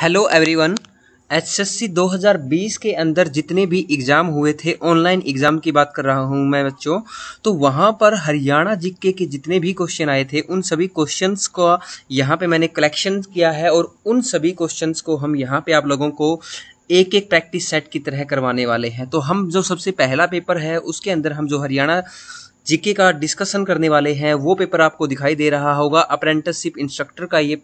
hello everyone HSC 2020 के अंदर जितने भी एग्ज़ाम हुए थे ऑनलाइन एग्ज़ाम की बात कर रहा हूँ मैं बच्चों तो वहाँ पर हरियाणा जिक्के के जितने भी क्वेश्चन आए थे उन सभी क्वेश्चंस का यहाँ पे मैंने कलेक्शन किया है और उन सभी क्वेश्चंस को हम यहाँ पे आप लोगों को एक एक प्रैक्टिस सेट की तरह करवाने वाले हैं तो हम जो सबसे पहला पेपर है उसके अंदर हम जो हरियाणा जीके का डिस्कशन करने वाले हैं वो पेपर आपको दिखाई दे रहा होगा अप्रेंटिसशिप इंस्ट्रक्टर का ये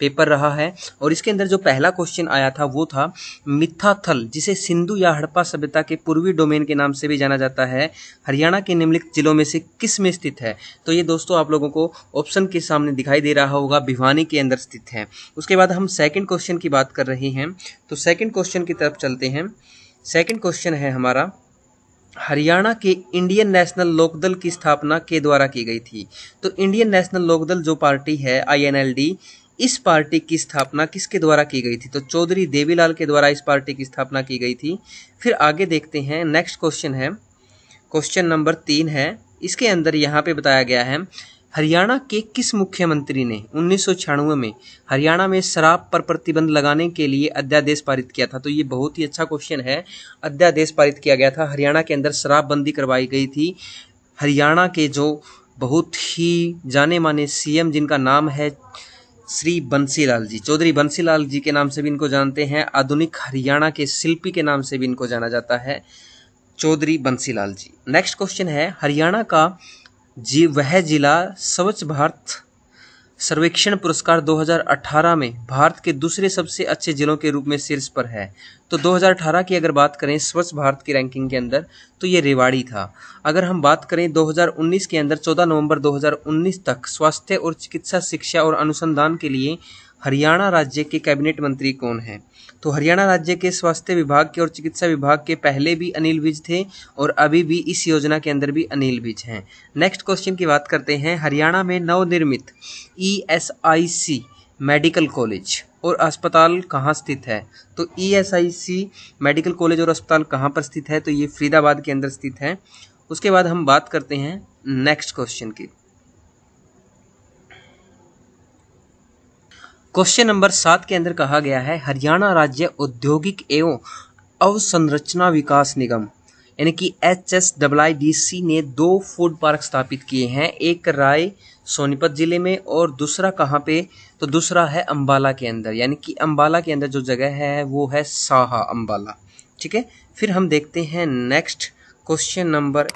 पेपर रहा है और इसके अंदर जो पहला क्वेश्चन आया था वो था मिथाथल जिसे सिंधु या हड़प्पा सभ्यता के पूर्वी डोमेन के नाम से भी जाना जाता है हरियाणा के निम्नलिखित जिलों में से किस में स्थित है तो ये दोस्तों आप लोगों को ऑप्शन के सामने दिखाई दे रहा होगा भिवानी के अंदर स्थित है उसके बाद हम सेकेंड क्वेश्चन की बात कर रहे हैं तो सेकेंड क्वेश्चन की तरफ चलते हैं सेकेंड क्वेश्चन है हमारा हरियाणा के इंडियन नेशनल लोकदल की स्थापना के द्वारा की गई थी तो इंडियन नेशनल लोकदल जो पार्टी है आईएनएलडी इस पार्टी की स्थापना किसके द्वारा की गई थी तो चौधरी देवीलाल के द्वारा इस पार्टी की स्थापना की गई थी फिर आगे देखते हैं नेक्स्ट क्वेश्चन है क्वेश्चन नंबर तीन है इसके अंदर यहाँ पे बताया गया है हरियाणा के किस मुख्यमंत्री ने उन्नीस में हरियाणा में शराब पर प्रतिबंध लगाने के लिए अध्यादेश पारित किया था तो ये बहुत ही अच्छा क्वेश्चन है अध्यादेश पारित किया गया था हरियाणा के अंदर शराबबंदी करवाई गई थी हरियाणा के जो बहुत ही जाने माने सीएम जिनका नाम है श्री बंसीलाल जी चौधरी बंसीलाल जी के नाम से भी इनको जानते हैं आधुनिक हरियाणा के शिल्पी के नाम से भी इनको जाना जाता है चौधरी बंसीलाल जी नेक्स्ट क्वेश्चन है हरियाणा का जी वह जिला स्वच्छ भारत सर्वेक्षण पुरस्कार 2018 में भारत के दूसरे सबसे अच्छे जिलों के रूप में शीर्ष पर है तो 2018 की अगर बात करें स्वच्छ भारत की रैंकिंग के अंदर तो ये रेवाड़ी था अगर हम बात करें 2019 के अंदर 14 नवंबर 2019 तक स्वास्थ्य और चिकित्सा शिक्षा और अनुसंधान के लिए हरियाणा राज्य के कैबिनेट मंत्री कौन हैं तो हरियाणा राज्य के स्वास्थ्य विभाग के और चिकित्सा विभाग के पहले भी अनिल विज थे और अभी भी इस योजना के अंदर भी अनिल विज हैं नेक्स्ट क्वेश्चन की बात करते हैं हरियाणा में नवनिर्मित E S I C medical college और अस्पताल कहाँ स्थित है तो E S I C medical college और अस्पताल कहाँ पर स्थित है तो ये फरीदाबाद के अंदर स्थित है उसके बाद हम बात करते हैं नेक्स्ट क्वेश्चन की क्वेश्चन नंबर सात के अंदर कहा गया है हरियाणा राज्य औद्योगिक एवं अवसंरचना विकास निगम यानी कि H S I D C ने दो फूड पार्क स्थापित किए हैं एक राय सोनीपत ज़िले में और दूसरा कहाँ पे तो दूसरा है अम्बाला के अंदर यानी कि अम्बाला के अंदर जो जगह है वो है साहा अम्बाला ठीक है फिर हम देखते हैं नेक्स्ट क्वेश्चन नंबर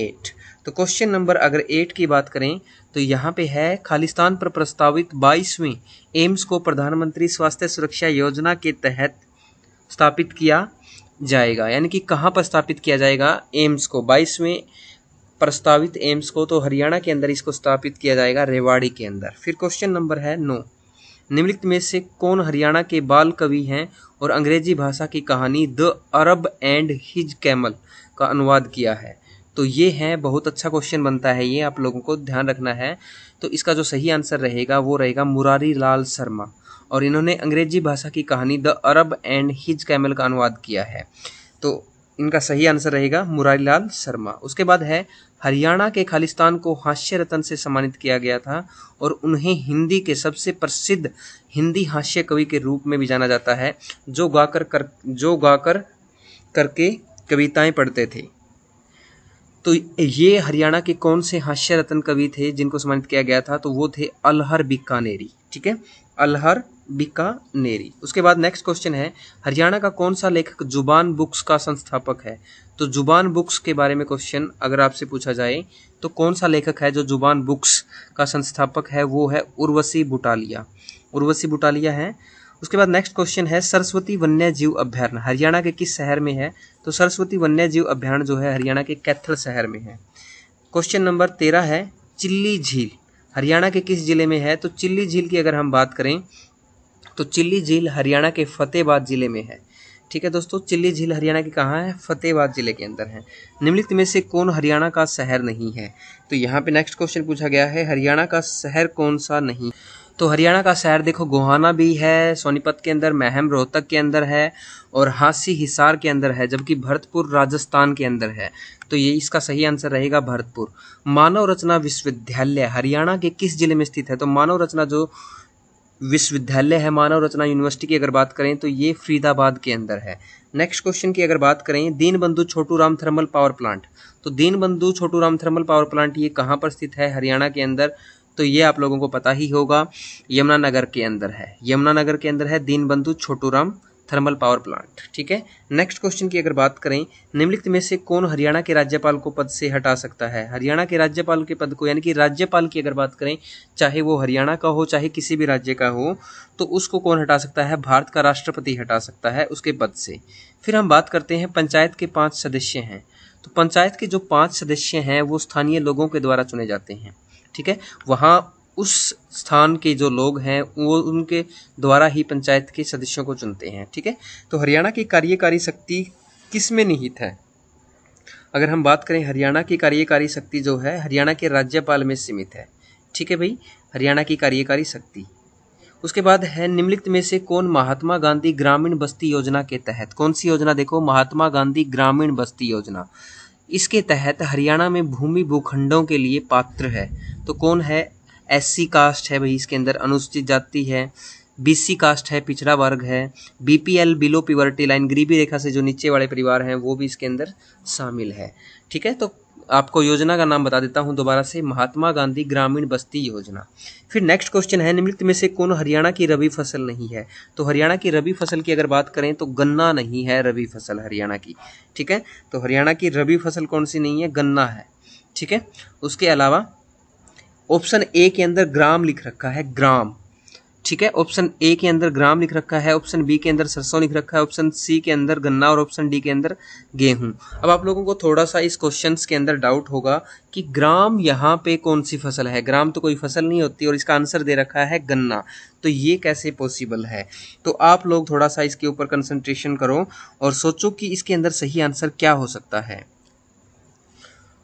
एट तो क्वेश्चन नंबर अगर एट की बात करें तो यहाँ पे है खालिस्तान पर प्रस्तावित बाईसवें एम्स को प्रधानमंत्री स्वास्थ्य सुरक्षा योजना के तहत स्थापित किया जाएगा यानी कि कहाँ पर स्थापित किया जाएगा एम्स को बाईसवें प्रस्तावित एम्स को तो हरियाणा के अंदर इसको स्थापित किया जाएगा रेवाड़ी के अंदर फिर क्वेश्चन नंबर है नो निम्नलिखित में से कौन हरियाणा के बाल कवि हैं और अंग्रेजी भाषा की कहानी the Arab and his camel का अनुवाद किया है तो ये है बहुत अच्छा क्वेश्चन बनता है ये आप लोगों को ध्यान रखना है तो इसका जो सही आंसर रहेगा वो रहेगा मुरारी लाल शर्मा और इन्होंने अंग्रेजी भाषा की कहानी the Arab and his camel का अनुवाद किया है तो इनका सही आंसर रहेगा मुरारी लाल शर्मा उसके बाद है हरियाणा के खालिस्तान को हास्य रतन से सम्मानित किया गया था और उन्हें हिंदी के सबसे प्रसिद्ध हिंदी हास्य कवि के रूप में भी जाना जाता है जो गाकर कर जो गाकर करके कविताएं पढ़ते थे तो ये हरियाणा के कौन से हास्य रत्न कवि थे जिनको सम्मानित किया गया था तो वो थे अलहर बिकानेरी ठीक है अलहर बिकानेरी उसके बाद नेक्स्ट क्वेश्चन है हरियाणा का कौन सा लेखक जुबान बुक्स का संस्थापक है तो जुबान बुक्स के बारे में क्वेश्चन अगर आपसे पूछा जाए तो कौन सा लेखक है जो जुबान बुक्स का संस्थापक है वो है उर्वशी बुटालिया उर्वशी बुटालिया है उसके बाद नेक्स्ट क्वेश्चन है सरस्वती वन्य जीव अभ्यारण हरियाणा के किस शहर में है तो सरस्वती वन्य जीव अभ्यारण जो है हरियाणा के कैथल शहर में है क्वेश्चन नंबर तेरह है चिल्ली झील हरियाणा के किस जिले में है तो चिल्ली झील की अगर हम बात करें तो चिल्ली झील हरियाणा के फतेहबाद जिले में है ठीक है दोस्तों चिल्ली झील हरियाणा के कहाँ है फतेहबाद जिले के अंदर है निम्नलिखित में से कौन हरियाणा का शहर नहीं है तो यहाँ पे नेक्स्ट क्वेश्चन पूछा गया है हरियाणा का शहर कौन सा नहीं तो हरियाणा का शहर देखो गोहाना भी है सोनीपत के अंदर महम रोहतक के अंदर है और हांसी हिसार के अंदर है जबकि भरतपुर राजस्थान के अंदर है तो ये इसका सही आंसर रहेगा भरतपुर मानव रचना विश्वविद्यालय हरियाणा के किस जिले में स्थित है तो मानव रचना जो विश्वविद्यालय है मानव रचना यूनिवर्सिटी की अगर बात करें तो ये फरीदाबाद के अंदर है नेक्स्ट क्वेश्चन की अगर बात करें Deenbandhu Chhotu Ram thermal power plant तो Deenbandhu Chhotu Ram thermal power plant ये कहाँ पर स्थित है हरियाणा के अंदर तो ये आप लोगों को पता ही होगा यमुनानगर के अंदर है यमुनानगर के अंदर है Deenbandhu Chhoturam thermal power plant ठीक है नेक्स्ट क्वेश्चन की अगर बात करें निम्नलिखित में से कौन हरियाणा के राज्यपाल को पद से हटा सकता है हरियाणा के राज्यपाल के पद को यानी कि राज्यपाल की अगर बात करें चाहे वो हरियाणा का हो चाहे किसी भी राज्य का हो तो उसको कौन हटा सकता है भारत का राष्ट्रपति हटा सकता है उसके पद से फिर हम बात करते हैं पंचायत के पाँच सदस्य हैं तो पंचायत के जो पाँच सदस्य हैं वो स्थानीय लोगों के द्वारा चुने जाते हैं ठीक है वहाँ उस स्थान के जो लोग हैं वो उनके द्वारा ही पंचायत के सदस्यों को चुनते हैं ठीक है तो हरियाणा की कार्यकारी शक्ति किस में निहित है अगर हम बात करें हरियाणा की कार्यकारी शक्ति जो है हरियाणा के राज्यपाल में सीमित है ठीक है भाई हरियाणा की कार्यकारी शक्ति उसके बाद है निम्नलिखित में से कौन महात्मा गांधी ग्रामीण बस्ती योजना के तहत कौन सी योजना देखो महात्मा गांधी ग्रामीण बस्ती योजना इसके तहत हरियाणा में भूमि भूखंडों के लिए पात्र है तो कौन है एस कास्ट है भाई इसके अंदर अनुसूचित जाति है बी कास्ट है पिछड़ा वर्ग है एल बिलो पिवर्टी लाइन गरीबी रेखा से जो नीचे वाले परिवार हैं वो भी इसके अंदर शामिल है ठीक है तो आपको योजना का नाम बता देता हूँ दोबारा से महात्मा गांधी ग्रामीण बस्ती योजना फिर नेक्स्ट क्वेश्चन है निम्नलिखित में से कौन हरियाणा की रबी फसल नहीं है तो हरियाणा की रबी फसल की अगर बात करें तो गन्ना नहीं है रबी फसल हरियाणा की ठीक है तो हरियाणा की रबी फसल कौन सी नहीं है गन्ना है ठीक है उसके अलावा ऑप्शन ए के अंदर ग्राम लिख रखा है ग्राम ठीक है ऑप्शन ए के अंदर ग्राम लिख रखा है ऑप्शन बी के अंदर सरसों लिख रखा है ऑप्शन सी के अंदर गन्ना और ऑप्शन डी के अंदर गेहूं अब आप लोगों को थोड़ा सा इस क्वेश्चन के अंदर डाउट होगा कि ग्राम यहाँ पे कौन सी फसल है ग्राम तो कोई फसल नहीं होती और इसका आंसर दे रखा है गन्ना तो ये कैसे पॉसिबल है तो आप लोग थोड़ा सा इसके ऊपर कंसंट्रेशन करो और सोचो कि इसके अंदर सही आंसर क्या हो सकता है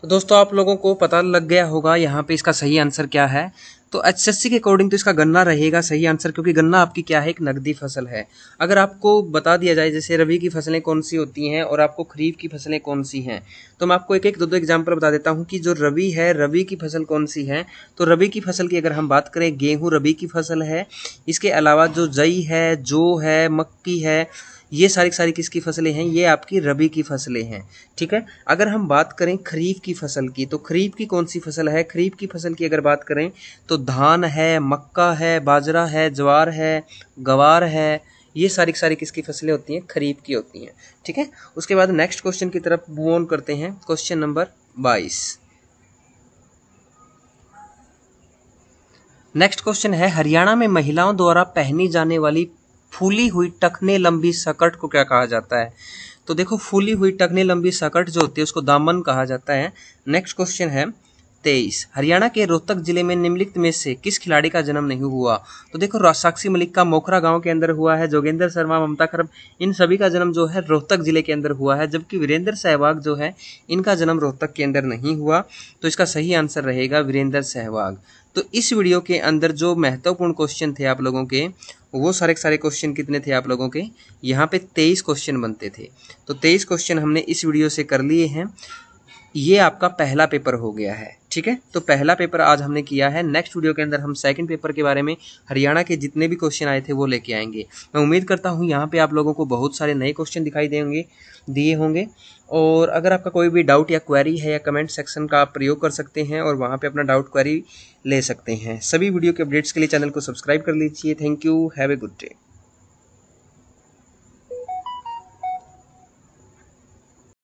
तो दोस्तों आप लोगों को पता लग गया होगा यहाँ पे इसका सही आंसर क्या है तो एच के अकॉर्डिंग तो इसका गन्ना रहेगा सही आंसर क्योंकि गन्ना आपकी क्या है एक नकदी फसल है अगर आपको बता दिया जाए जैसे रबी की फसलें कौन सी होती हैं और आपको खरीफ की फसलें कौन सी हैं तो मैं आपको एक एक दो दो एग्जाम्पल बता देता हूँ कि जो रबी है रबी की फसल कौन सी है तो रबी की फसल की अगर हम बात करें गेहूँ रबी की फसल है इसके अलावा जो जई है जो है मक्की है ये सारी सारी किसकी फसलें हैं ये आपकी रबी की फसलें हैं ठीक है अगर हम बात करें खरीफ की फसल की तो खरीफ की कौन सी फसल है खरीफ की फसल की अगर बात करें तो धान है मक्का है बाजरा है ज्वार है गवार है ये सारी सारी किसकी फसलें होती हैं खरीफ की होती हैं ठीक है उसके बाद नेक्स्ट क्वेश्चन की तरफ मूव ऑन करते हैं क्वेश्चन नंबर बाईस नेक्स्ट क्वेश्चन है हरियाणा में महिलाओं द्वारा पहनी जाने वाली फूली हुई टखने लंबी सकट को क्या कहा जाता है तो देखो फूली हुई टखने लंबी सकट जो होती है उसको दामन कहा जाता है नेक्स्ट क्वेश्चन है तेईस हरियाणा के रोहतक जिले में निम्नलिखित में से किस खिलाड़ी का जन्म नहीं हुआ तो देखो साक्षी मलिक का मोखरा गांव के अंदर हुआ है जोगेंद्र शर्मा ममता करम इन सभी का जन्म जो है रोहतक जिले के अंदर हुआ है जबकि वीरेंद्र सहवाग जो है इनका जन्म रोहतक के अंदर नहीं हुआ तो इसका सही आंसर रहेगा वीरेंद्र सहवाग तो इस वीडियो के अंदर जो महत्वपूर्ण क्वेश्चन थे आप लोगों के वो सारे सारे क्वेश्चन कितने थे आप लोगों के यहाँ पे तेईस क्वेश्चन बनते थे तो तेईस क्वेश्चन हमने इस वीडियो से कर लिए हैं ये आपका पहला पेपर हो गया है ठीक है तो पहला पेपर आज हमने किया है नेक्स्ट वीडियो के अंदर हम सेकंड पेपर के बारे में हरियाणा के जितने भी क्वेश्चन आए थे वो लेके आएंगे मैं उम्मीद करता हूँ यहाँ पे आप लोगों को बहुत सारे नए क्वेश्चन दिखाई देंगे दिए होंगे और अगर आपका कोई भी डाउट या क्वेरी है या कमेंट सेक्शन का आप प्रयोग कर सकते हैं और वहाँ पर अपना डाउट क्वेरी ले सकते हैं सभी वीडियो के अपडेट्स के लिए चैनल को सब्सक्राइब कर लीजिए thank you have a good day